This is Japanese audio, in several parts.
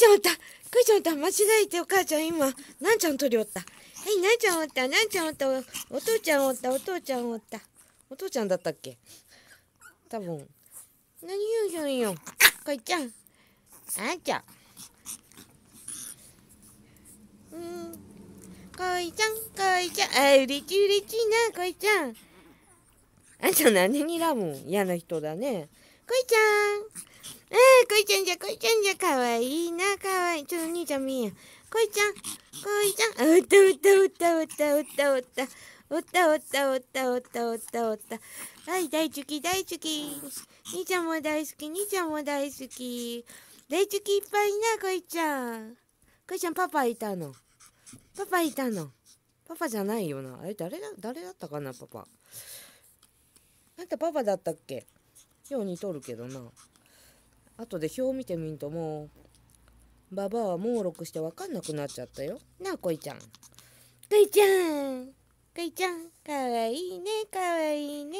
ちゃんおったくいちゃんおった間違えてお母ちゃん今なんちゃん取りおったはいなんちゃんおったなんちゃんおったお父ちゃんおったお父ちゃんおったお父ちゃんだったっけ多分何言うじゃんよかいちゃんあんちゃんうんこいちゃんこいちゃんあうれちうれちいなこいちゃんあんちゃん何にらむ嫌な人だねかいちゃんいちゃんじゃ、こいちゃんじゃ、かわいいな、かわいい。ちょっと兄ちゃん見えよ。こいちゃん、こいちゃん。おったおったおったおったおったおった。おったおったおったおったおったおった。はい、大好き、大好き。兄ちゃんも大好き、兄ちゃんも大好き。大好きいっぱいな、こいちゃん。こいちゃん、パパいたの。パパいたの。パパじゃないよな。あれ、誰だ、誰だったかな、パパ。あんたパパだったっけようにとるけどな。後で表見てみんともう、ババアは猛録してわかんなくなっちゃったよ。なあ、こいちゃん。こいちゃん。こいちゃん。かわいいね、かわいいね。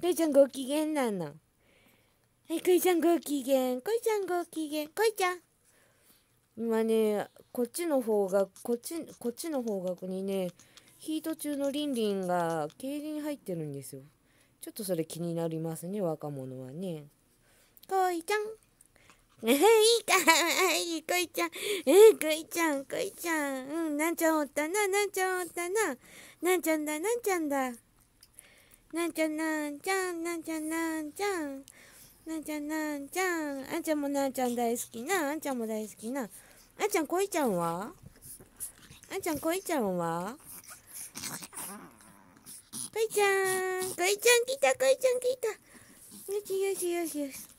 こいちゃんご機嫌なの。はい、こいちゃんご機嫌。こいちゃんご機嫌。こいちゃん。今ね、こっちの方角、こっち、こっちの方角にね、ヒート中のリンリンが競輪に入ってるんですよ。ちょっとそれ気になりますね、若者はね。こいちゃん。えー、いいかいい、こいちゃん。えー、こいちゃん、こいちゃん。うん、なんちゃんおったな、なんちゃんおったな。なんちゃんだ、なんちゃんだ。なんちゃん、なんちゃん、なんちゃん、なんちゃん。なんちゃん、なんちゃん。あんちゃんもなんちゃん大好きな。あんちゃんも大好きな。あんちゃん、こいちゃんはあんちゃん、こいちゃんはこいちゃん、こいちゃん来た、こいちゃん来た。よしよしよしよし。